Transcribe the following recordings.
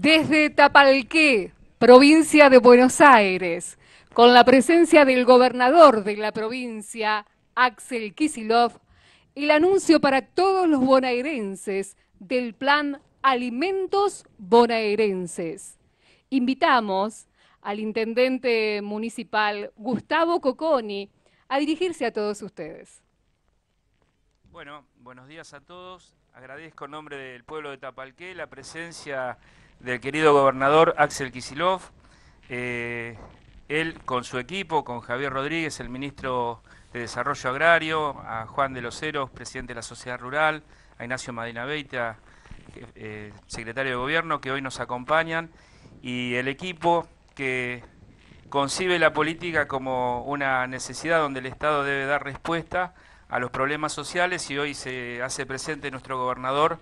desde Tapalqué, provincia de Buenos Aires, con la presencia del gobernador de la provincia, Axel Kisilov, el anuncio para todos los bonaerenses del plan Alimentos Bonaerenses. Invitamos al intendente municipal Gustavo Coconi a dirigirse a todos ustedes. Bueno, buenos días a todos. Agradezco en nombre del pueblo de Tapalqué la presencia del querido gobernador Axel Kisilov, eh, él con su equipo, con Javier Rodríguez, el ministro de Desarrollo Agrario, a Juan de los Heros, presidente de la Sociedad Rural, a Ignacio Madina eh, secretario de Gobierno, que hoy nos acompañan, y el equipo que concibe la política como una necesidad donde el Estado debe dar respuesta a los problemas sociales y hoy se hace presente nuestro gobernador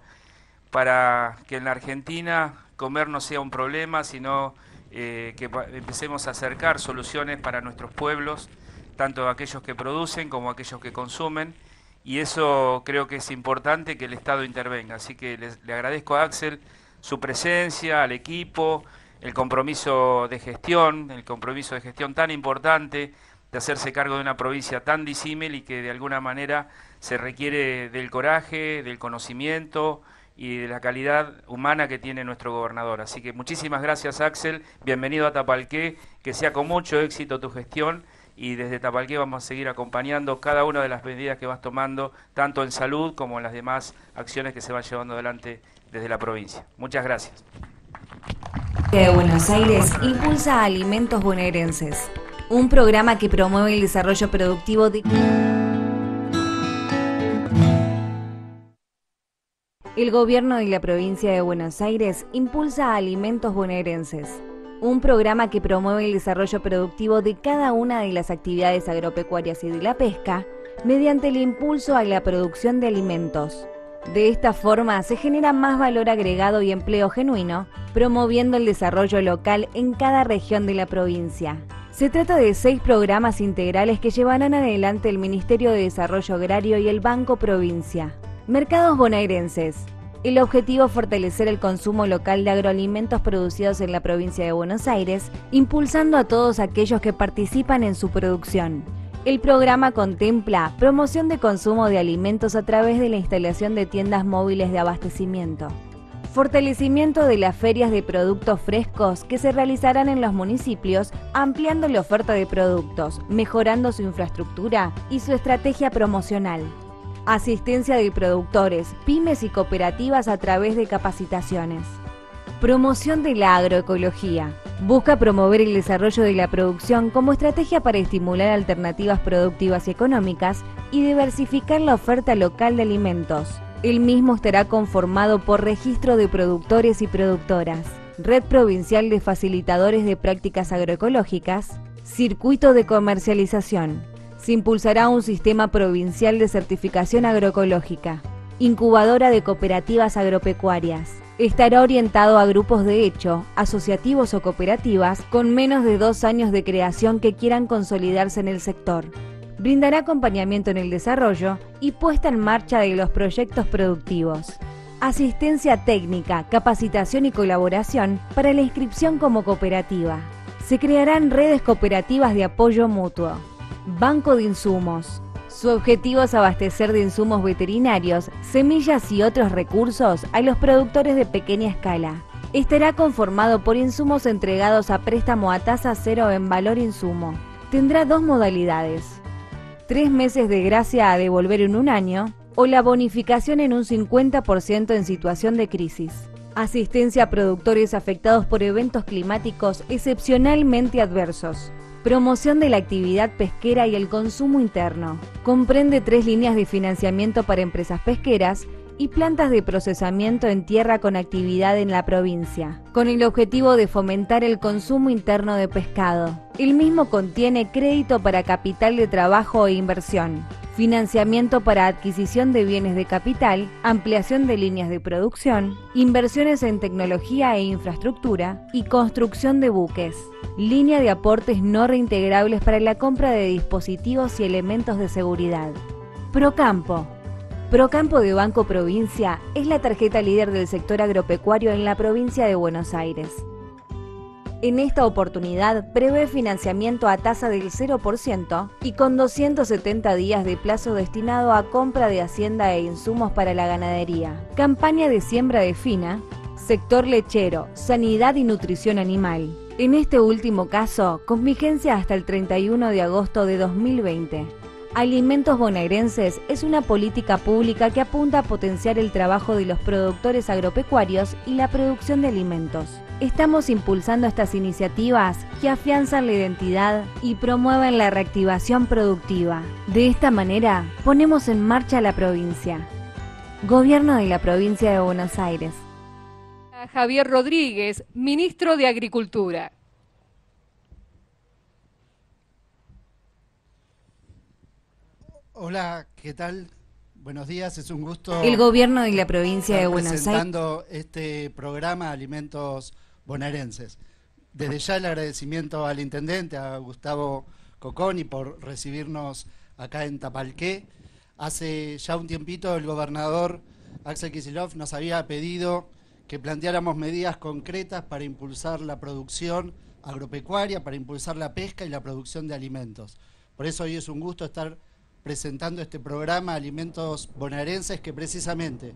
para que en la Argentina comer no sea un problema, sino eh, que empecemos a acercar soluciones para nuestros pueblos, tanto aquellos que producen como aquellos que consumen. Y eso creo que es importante que el Estado intervenga. Así que le agradezco a Axel su presencia, al equipo, el compromiso de gestión, el compromiso de gestión tan importante de hacerse cargo de una provincia tan disímil y que de alguna manera se requiere del coraje, del conocimiento, y de la calidad humana que tiene nuestro gobernador. Así que muchísimas gracias Axel, bienvenido a Tapalqué, que sea con mucho éxito tu gestión y desde Tapalqué vamos a seguir acompañando cada una de las medidas que vas tomando, tanto en salud como en las demás acciones que se van llevando adelante desde la provincia. Muchas gracias. Buenos Aires impulsa alimentos bonaerenses, un programa que promueve el desarrollo productivo de... El gobierno de la provincia de Buenos Aires impulsa Alimentos Bonaerenses, un programa que promueve el desarrollo productivo de cada una de las actividades agropecuarias y de la pesca mediante el impulso a la producción de alimentos. De esta forma se genera más valor agregado y empleo genuino, promoviendo el desarrollo local en cada región de la provincia. Se trata de seis programas integrales que llevarán adelante el Ministerio de Desarrollo Agrario y el Banco Provincia. Mercados Bonaerenses, el objetivo es fortalecer el consumo local de agroalimentos producidos en la provincia de Buenos Aires, impulsando a todos aquellos que participan en su producción. El programa contempla promoción de consumo de alimentos a través de la instalación de tiendas móviles de abastecimiento, fortalecimiento de las ferias de productos frescos que se realizarán en los municipios, ampliando la oferta de productos, mejorando su infraestructura y su estrategia promocional. Asistencia de productores, pymes y cooperativas a través de capacitaciones. Promoción de la agroecología. Busca promover el desarrollo de la producción como estrategia para estimular alternativas productivas y económicas y diversificar la oferta local de alimentos. El mismo estará conformado por registro de productores y productoras, red provincial de facilitadores de prácticas agroecológicas, circuito de comercialización. Se impulsará un sistema provincial de certificación agroecológica, incubadora de cooperativas agropecuarias. Estará orientado a grupos de hecho, asociativos o cooperativas con menos de dos años de creación que quieran consolidarse en el sector. Brindará acompañamiento en el desarrollo y puesta en marcha de los proyectos productivos asistencia técnica, capacitación y colaboración para la inscripción como cooperativa. Se crearán redes cooperativas de apoyo mutuo. Banco de Insumos. Su objetivo es abastecer de insumos veterinarios, semillas y otros recursos a los productores de pequeña escala. Estará conformado por insumos entregados a préstamo a tasa cero en valor insumo. Tendrá dos modalidades. Tres meses de gracia a devolver en un año o la bonificación en un 50% en situación de crisis. Asistencia a productores afectados por eventos climáticos excepcionalmente adversos. Promoción de la actividad pesquera y el consumo interno. Comprende tres líneas de financiamiento para empresas pesqueras y plantas de procesamiento en tierra con actividad en la provincia, con el objetivo de fomentar el consumo interno de pescado. El mismo contiene crédito para capital de trabajo e inversión, financiamiento para adquisición de bienes de capital, ampliación de líneas de producción, inversiones en tecnología e infraestructura y construcción de buques, línea de aportes no reintegrables para la compra de dispositivos y elementos de seguridad. Procampo Procampo de Banco Provincia es la tarjeta líder del sector agropecuario en la provincia de Buenos Aires. En esta oportunidad prevé financiamiento a tasa del 0% y con 270 días de plazo destinado a compra de hacienda e insumos para la ganadería, campaña de siembra de fina, sector lechero, sanidad y nutrición animal. En este último caso, con vigencia hasta el 31 de agosto de 2020. Alimentos Bonaerenses es una política pública que apunta a potenciar el trabajo de los productores agropecuarios y la producción de alimentos. Estamos impulsando estas iniciativas que afianzan la identidad y promueven la reactivación productiva. De esta manera, ponemos en marcha la provincia. Gobierno de la provincia de Buenos Aires. Javier Rodríguez, ministro de Agricultura. Hola, ¿qué tal? Buenos días, es un gusto. El gobierno de la provincia de Buenos Aires. ...presentando este programa Alimentos Bonaerenses. Desde ya el agradecimiento al intendente, a Gustavo Coconi, por recibirnos acá en Tapalqué. Hace ya un tiempito el gobernador Axel Kisilov nos había pedido que planteáramos medidas concretas para impulsar la producción agropecuaria, para impulsar la pesca y la producción de alimentos. Por eso hoy es un gusto estar presentando este programa Alimentos Bonaerenses que precisamente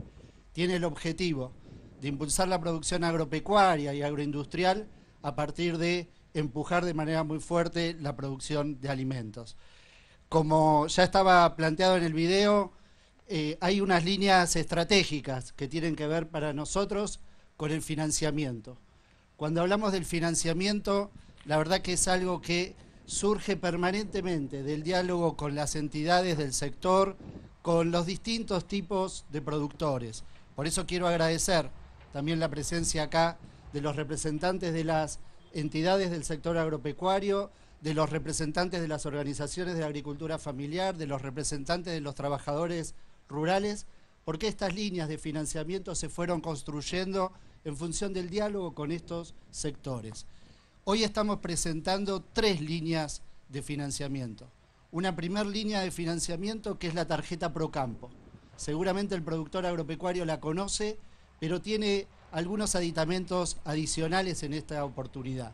tiene el objetivo de impulsar la producción agropecuaria y agroindustrial a partir de empujar de manera muy fuerte la producción de alimentos. Como ya estaba planteado en el video, eh, hay unas líneas estratégicas que tienen que ver para nosotros con el financiamiento. Cuando hablamos del financiamiento, la verdad que es algo que surge permanentemente del diálogo con las entidades del sector, con los distintos tipos de productores. Por eso quiero agradecer también la presencia acá de los representantes de las entidades del sector agropecuario, de los representantes de las organizaciones de agricultura familiar, de los representantes de los trabajadores rurales, porque estas líneas de financiamiento se fueron construyendo en función del diálogo con estos sectores. Hoy estamos presentando tres líneas de financiamiento. Una primera línea de financiamiento que es la tarjeta Procampo. Seguramente el productor agropecuario la conoce, pero tiene algunos aditamentos adicionales en esta oportunidad.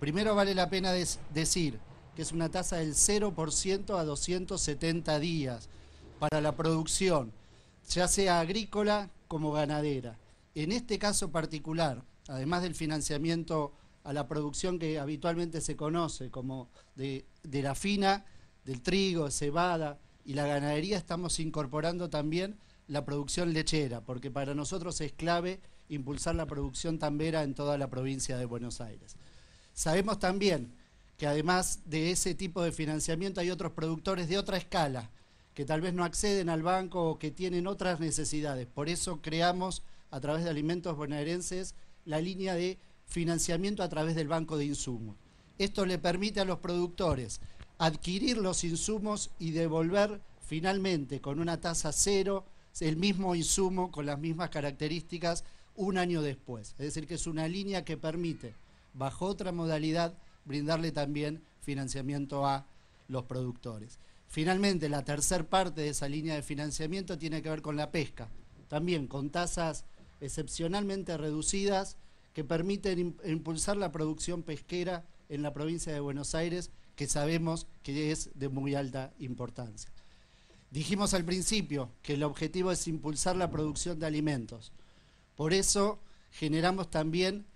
Primero vale la pena decir que es una tasa del 0% a 270 días para la producción, ya sea agrícola como ganadera. En este caso particular, además del financiamiento a la producción que habitualmente se conoce, como de, la fina, del trigo, cebada, y la ganadería estamos incorporando también la producción lechera, porque para nosotros es clave impulsar la producción tambera en toda la provincia de Buenos Aires. Sabemos también que además de ese tipo de financiamiento hay otros productores de otra escala, que tal vez no acceden al banco o que tienen otras necesidades. Por eso creamos a través de Alimentos Bonaerenses la línea de financiamiento a través del banco de insumos. Esto le permite a los productores adquirir los insumos y devolver finalmente con una tasa cero el mismo insumo con las mismas características un año después. Es decir, que es una línea que permite, bajo otra modalidad, brindarle también financiamiento a los productores. Finalmente, la tercer parte de esa línea de financiamiento tiene que ver con la pesca, también con tasas excepcionalmente reducidas que permiten impulsar la producción pesquera en la provincia de Buenos Aires, que sabemos que es de muy alta importancia. Dijimos al principio que el objetivo es impulsar la producción de alimentos. Por eso generamos también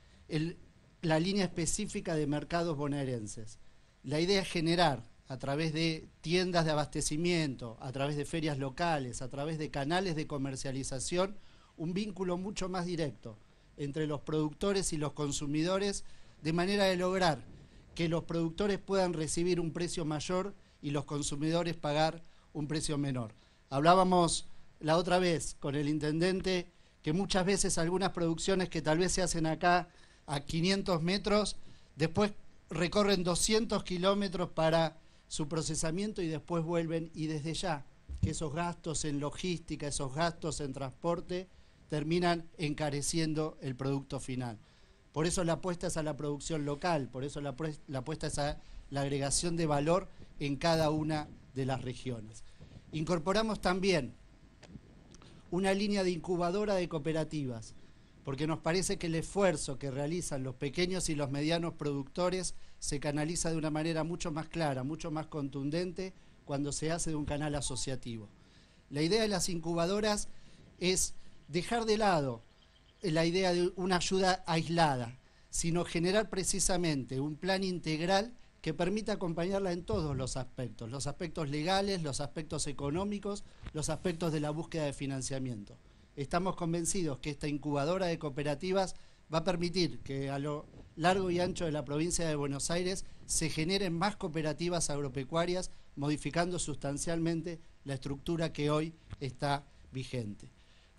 la línea específica de mercados bonaerenses. La idea es generar a través de tiendas de abastecimiento, a través de ferias locales, a través de canales de comercialización, un vínculo mucho más directo entre los productores y los consumidores, de manera de lograr que los productores puedan recibir un precio mayor y los consumidores pagar un precio menor. Hablábamos la otra vez con el intendente que muchas veces algunas producciones que tal vez se hacen acá a 500 metros, después recorren 200 kilómetros para su procesamiento y después vuelven y desde ya que esos gastos en logística, esos gastos en transporte, terminan encareciendo el producto final. Por eso la apuesta es a la producción local, por eso la, apuesta es a la agregación de valor en cada una de las regiones. Incorporamos también una línea de incubadora de cooperativas, porque nos parece que el esfuerzo que realizan los pequeños y los medianos productores se canaliza de una manera mucho más clara, mucho más contundente cuando se hace de un canal asociativo. La idea de las incubadoras es dejar de lado la idea de una ayuda aislada, sino generar precisamente un plan integral que permita acompañarla en todos los aspectos, los aspectos legales, los aspectos económicos, los aspectos de la búsqueda de financiamiento. Estamos convencidos que esta incubadora de cooperativas va a permitir que a lo largo y ancho de la provincia de Buenos Aires se generen más cooperativas agropecuarias, modificando sustancialmente la estructura que hoy está vigente.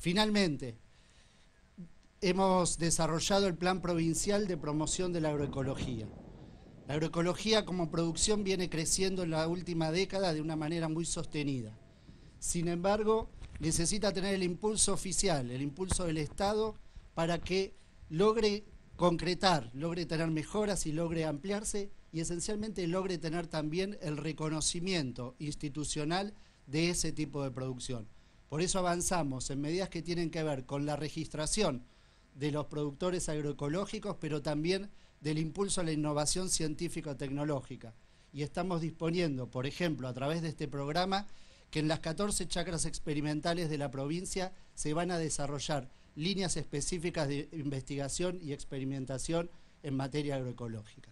Finalmente, hemos desarrollado el Plan Provincial de Promoción de la Agroecología. La agroecología como producción viene creciendo en la última década de una manera muy sostenida. Sin embargo, necesita tener el impulso oficial, el impulso del Estado, para que logre concretar, logre tener mejoras y logre ampliarse y esencialmente logre tener también el reconocimiento institucional de ese tipo de producción. Por eso avanzamos en medidas que tienen que ver con la registración de los productores agroecológicos, pero también del impulso a la innovación científico-tecnológica. Y estamos disponiendo, por ejemplo, a través de este programa, que en las 14 chacras experimentales de la provincia se van a desarrollar líneas específicas de investigación y experimentación en materia agroecológica.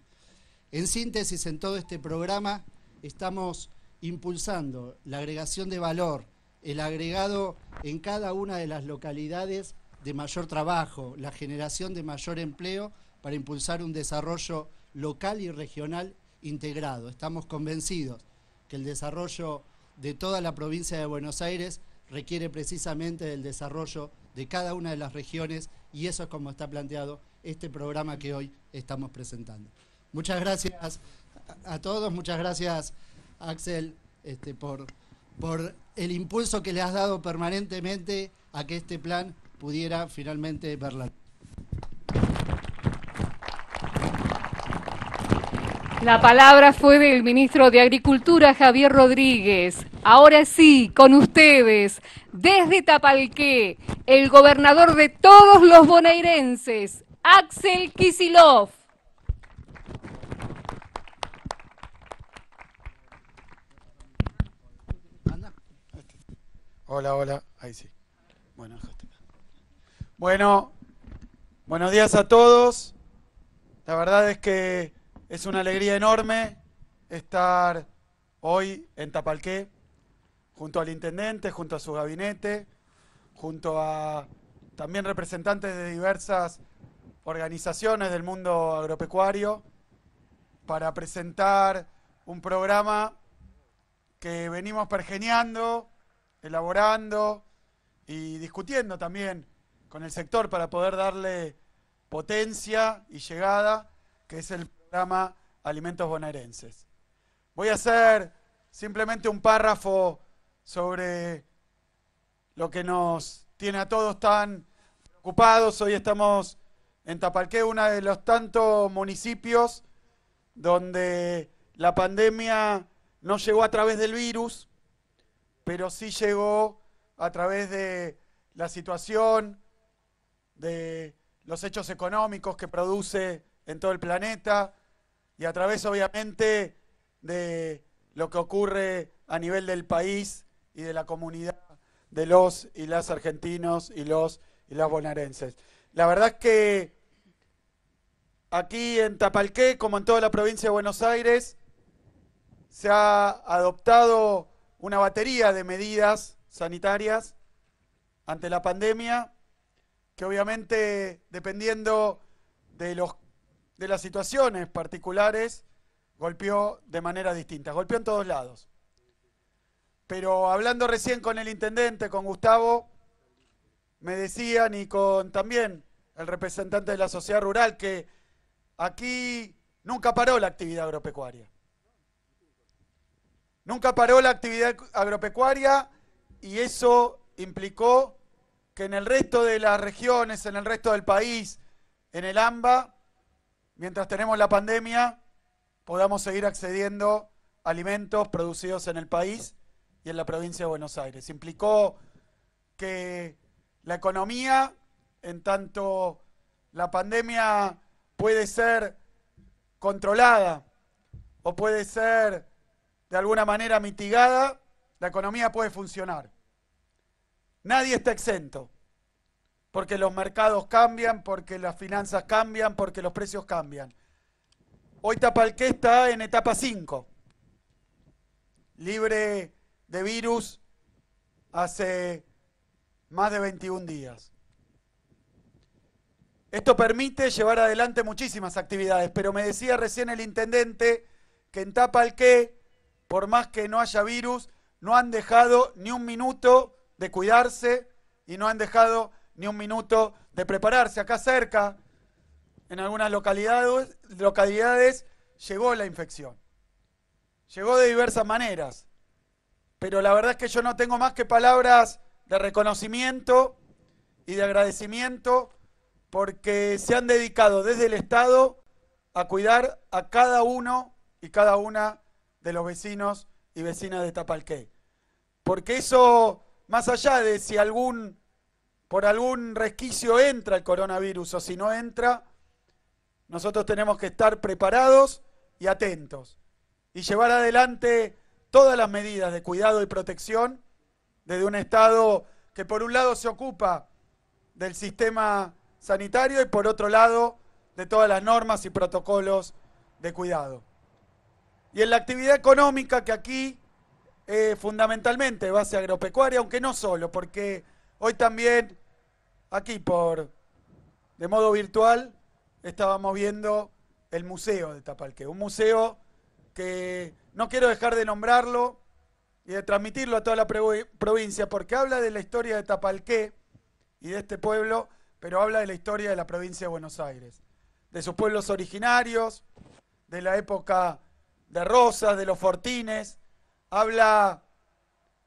En síntesis, en todo este programa estamos impulsando la agregación de valor, el agregado en cada una de las localidades de mayor trabajo, la generación de mayor empleo para impulsar un desarrollo local y regional integrado. Estamos convencidos que el desarrollo de toda la provincia de Buenos Aires requiere precisamente del desarrollo de cada una de las regiones y eso es como está planteado este programa que hoy estamos presentando. Muchas gracias a todos, muchas gracias Axel este, por por el impulso que le has dado permanentemente a que este plan pudiera finalmente verla. La palabra fue del ministro de Agricultura, Javier Rodríguez. Ahora sí, con ustedes, desde Tapalqué, el gobernador de todos los bonairenses, Axel Kisilov. Hola, hola. Ahí sí. Bueno, bueno, buenos días a todos. La verdad es que es una alegría enorme estar hoy en Tapalqué, junto al intendente, junto a su gabinete, junto a también representantes de diversas organizaciones del mundo agropecuario, para presentar un programa que venimos pergeneando elaborando y discutiendo también con el sector para poder darle potencia y llegada, que es el programa Alimentos Bonaerenses. Voy a hacer simplemente un párrafo sobre lo que nos tiene a todos tan preocupados. Hoy estamos en Tapalqué, uno de los tantos municipios donde la pandemia no llegó a través del virus, pero sí llegó a través de la situación, de los hechos económicos que produce en todo el planeta y a través obviamente de lo que ocurre a nivel del país y de la comunidad de los y las argentinos y los y las bonaerenses. La verdad es que aquí en Tapalqué, como en toda la provincia de Buenos Aires, se ha adoptado una batería de medidas sanitarias ante la pandemia, que obviamente dependiendo de, los, de las situaciones particulares, golpeó de manera distinta, golpeó en todos lados. Pero hablando recién con el intendente, con Gustavo, me decían y con también el representante de la sociedad rural que aquí nunca paró la actividad agropecuaria. Nunca paró la actividad agropecuaria y eso implicó que en el resto de las regiones, en el resto del país, en el AMBA, mientras tenemos la pandemia, podamos seguir accediendo a alimentos producidos en el país y en la provincia de Buenos Aires. Implicó que la economía, en tanto la pandemia puede ser controlada o puede ser de alguna manera mitigada, la economía puede funcionar. Nadie está exento, porque los mercados cambian, porque las finanzas cambian, porque los precios cambian. Hoy Tapalqué está en etapa 5, libre de virus hace más de 21 días. Esto permite llevar adelante muchísimas actividades, pero me decía recién el intendente que en Tapalqué por más que no haya virus, no han dejado ni un minuto de cuidarse y no han dejado ni un minuto de prepararse. Acá cerca, en algunas localidades, localidades llegó la infección. Llegó de diversas maneras. Pero la verdad es que yo no tengo más que palabras de reconocimiento y de agradecimiento porque se han dedicado desde el Estado a cuidar a cada uno y cada una de los vecinos y vecinas de Tapalqué. Porque eso, más allá de si algún, por algún resquicio entra el coronavirus o si no entra, nosotros tenemos que estar preparados y atentos y llevar adelante todas las medidas de cuidado y protección desde un Estado que por un lado se ocupa del sistema sanitario y por otro lado de todas las normas y protocolos de cuidado. Y en la actividad económica, que aquí eh, fundamentalmente va a ser agropecuaria, aunque no solo, porque hoy también, aquí por de modo virtual, estábamos viendo el museo de Tapalque, un museo que no quiero dejar de nombrarlo y de transmitirlo a toda la provincia, porque habla de la historia de Tapalqué y de este pueblo, pero habla de la historia de la provincia de Buenos Aires, de sus pueblos originarios, de la época de Rosas, de los Fortines, habla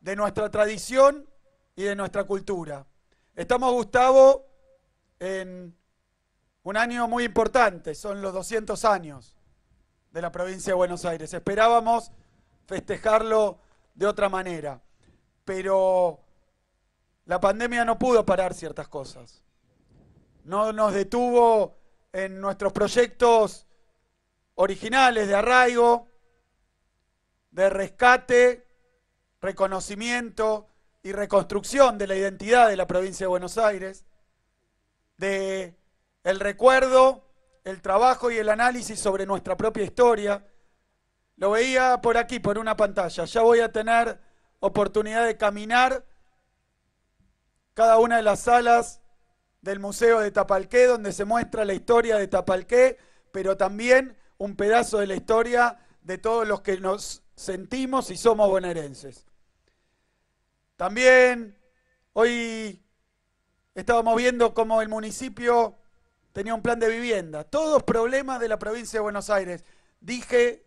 de nuestra tradición y de nuestra cultura. Estamos, Gustavo, en un año muy importante, son los 200 años de la provincia de Buenos Aires. Esperábamos festejarlo de otra manera, pero la pandemia no pudo parar ciertas cosas. No nos detuvo en nuestros proyectos originales de arraigo, de rescate, reconocimiento y reconstrucción de la identidad de la provincia de Buenos Aires, de el recuerdo, el trabajo y el análisis sobre nuestra propia historia. Lo veía por aquí, por una pantalla. Ya voy a tener oportunidad de caminar cada una de las salas del Museo de Tapalqué, donde se muestra la historia de Tapalqué, pero también un pedazo de la historia de todos los que nos sentimos y somos bonaerenses. También hoy estábamos viendo cómo el municipio tenía un plan de vivienda. Todos problemas de la provincia de Buenos Aires. Dije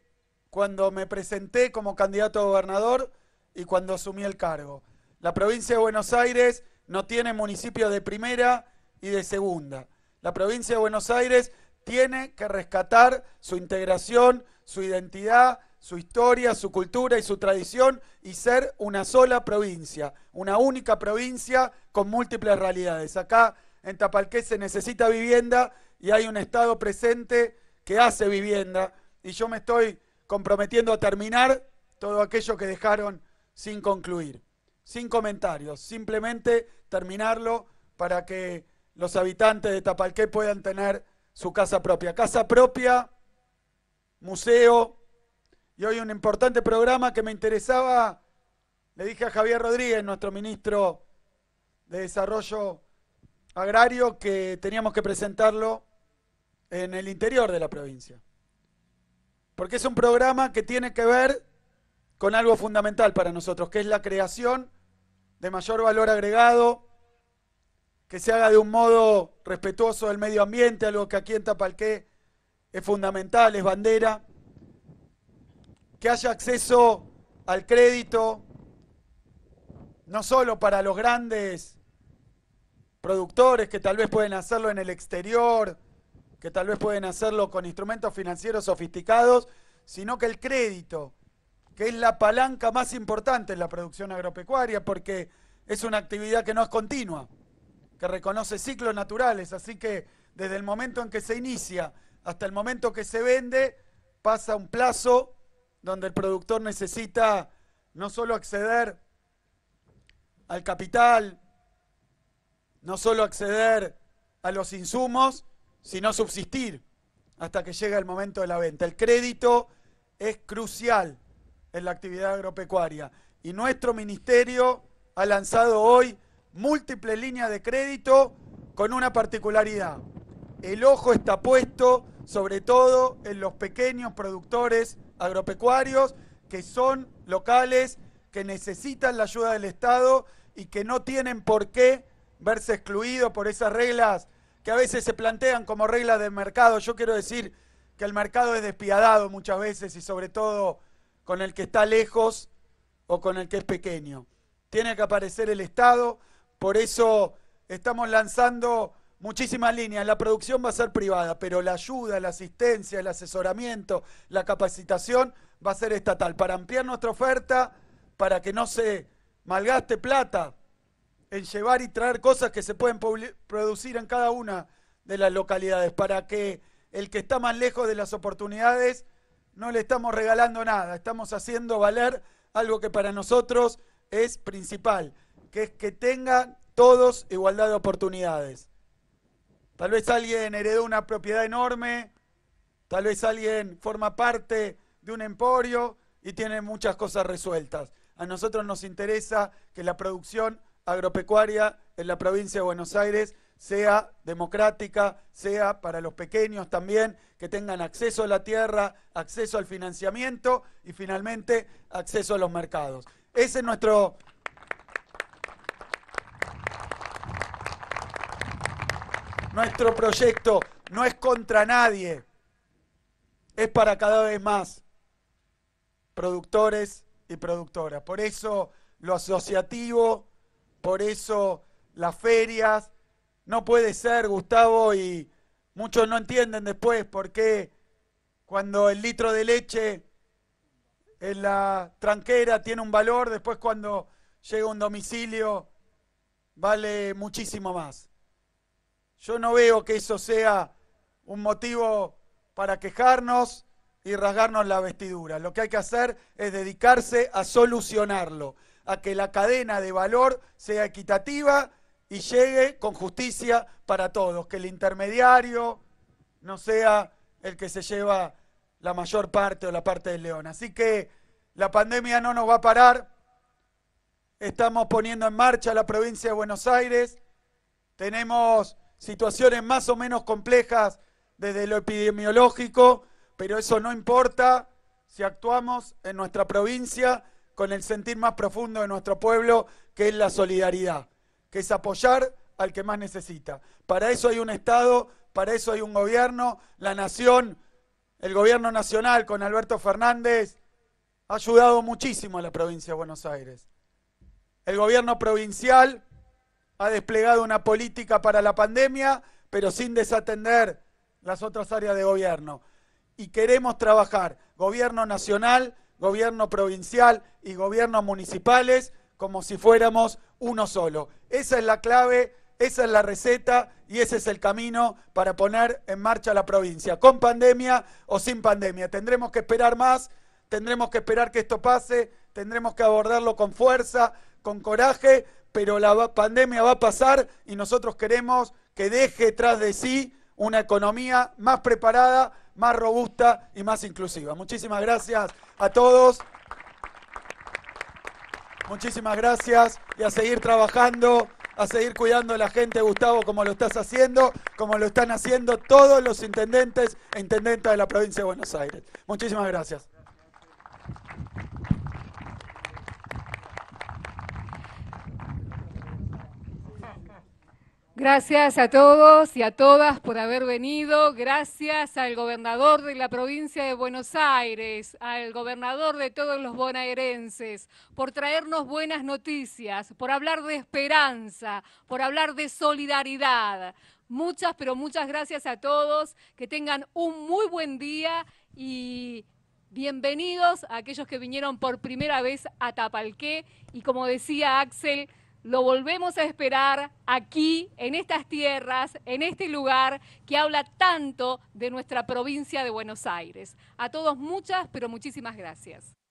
cuando me presenté como candidato a gobernador y cuando asumí el cargo. La provincia de Buenos Aires no tiene municipios de primera y de segunda. La provincia de Buenos Aires tiene que rescatar su integración, su identidad, su historia, su cultura y su tradición y ser una sola provincia, una única provincia con múltiples realidades. Acá en Tapalqué se necesita vivienda y hay un Estado presente que hace vivienda y yo me estoy comprometiendo a terminar todo aquello que dejaron sin concluir, sin comentarios, simplemente terminarlo para que los habitantes de Tapalqué puedan tener su casa propia. Casa propia, museo, y hoy un importante programa que me interesaba, le dije a Javier Rodríguez, nuestro ministro de Desarrollo Agrario, que teníamos que presentarlo en el interior de la provincia. Porque es un programa que tiene que ver con algo fundamental para nosotros, que es la creación de mayor valor agregado, que se haga de un modo respetuoso del medio ambiente, algo que aquí en Tapalqué es fundamental, es bandera que haya acceso al crédito, no solo para los grandes productores que tal vez pueden hacerlo en el exterior, que tal vez pueden hacerlo con instrumentos financieros sofisticados, sino que el crédito, que es la palanca más importante en la producción agropecuaria, porque es una actividad que no es continua, que reconoce ciclos naturales, así que desde el momento en que se inicia hasta el momento que se vende, pasa un plazo donde el productor necesita no solo acceder al capital, no solo acceder a los insumos, sino subsistir hasta que llega el momento de la venta. El crédito es crucial en la actividad agropecuaria y nuestro ministerio ha lanzado hoy múltiples líneas de crédito con una particularidad. El ojo está puesto sobre todo en los pequeños productores agropecuarios que son locales, que necesitan la ayuda del Estado y que no tienen por qué verse excluidos por esas reglas que a veces se plantean como reglas del mercado. Yo quiero decir que el mercado es despiadado muchas veces y sobre todo con el que está lejos o con el que es pequeño. Tiene que aparecer el Estado, por eso estamos lanzando muchísimas líneas. La producción va a ser privada, pero la ayuda, la asistencia, el asesoramiento, la capacitación va a ser estatal. Para ampliar nuestra oferta, para que no se malgaste plata en llevar y traer cosas que se pueden producir en cada una de las localidades, para que el que está más lejos de las oportunidades no le estamos regalando nada, estamos haciendo valer algo que para nosotros es principal, que es que tengan todos igualdad de oportunidades. Tal vez alguien heredó una propiedad enorme, tal vez alguien forma parte de un emporio y tiene muchas cosas resueltas. A nosotros nos interesa que la producción agropecuaria en la provincia de Buenos Aires sea democrática, sea para los pequeños también, que tengan acceso a la tierra, acceso al financiamiento y finalmente acceso a los mercados. Ese es nuestro Nuestro proyecto no es contra nadie, es para cada vez más productores y productoras. Por eso lo asociativo, por eso las ferias, no puede ser, Gustavo, y muchos no entienden después por qué cuando el litro de leche en la tranquera tiene un valor, después cuando llega a un domicilio vale muchísimo más. Yo no veo que eso sea un motivo para quejarnos y rasgarnos la vestidura. Lo que hay que hacer es dedicarse a solucionarlo, a que la cadena de valor sea equitativa y llegue con justicia para todos, que el intermediario no sea el que se lleva la mayor parte o la parte del león. Así que la pandemia no nos va a parar. Estamos poniendo en marcha la provincia de Buenos Aires. Tenemos situaciones más o menos complejas desde lo epidemiológico, pero eso no importa si actuamos en nuestra provincia con el sentir más profundo de nuestro pueblo, que es la solidaridad, que es apoyar al que más necesita. Para eso hay un Estado, para eso hay un gobierno, la nación, el gobierno nacional con Alberto Fernández ha ayudado muchísimo a la provincia de Buenos Aires. El gobierno provincial ha desplegado una política para la pandemia, pero sin desatender las otras áreas de gobierno. Y queremos trabajar gobierno nacional, gobierno provincial y gobiernos municipales como si fuéramos uno solo. Esa es la clave, esa es la receta y ese es el camino para poner en marcha la provincia, con pandemia o sin pandemia. Tendremos que esperar más, tendremos que esperar que esto pase, tendremos que abordarlo con fuerza, con coraje, pero la pandemia va a pasar y nosotros queremos que deje tras de sí una economía más preparada, más robusta y más inclusiva. Muchísimas gracias a todos. Muchísimas gracias y a seguir trabajando, a seguir cuidando a la gente, Gustavo, como lo estás haciendo, como lo están haciendo todos los intendentes e intendentas de la provincia de Buenos Aires. Muchísimas gracias. Gracias a todos y a todas por haber venido. Gracias al gobernador de la provincia de Buenos Aires, al gobernador de todos los bonaerenses, por traernos buenas noticias, por hablar de esperanza, por hablar de solidaridad. Muchas, pero muchas gracias a todos. Que tengan un muy buen día y bienvenidos a aquellos que vinieron por primera vez a Tapalqué. Y como decía Axel, lo volvemos a esperar aquí, en estas tierras, en este lugar que habla tanto de nuestra provincia de Buenos Aires. A todos muchas, pero muchísimas gracias.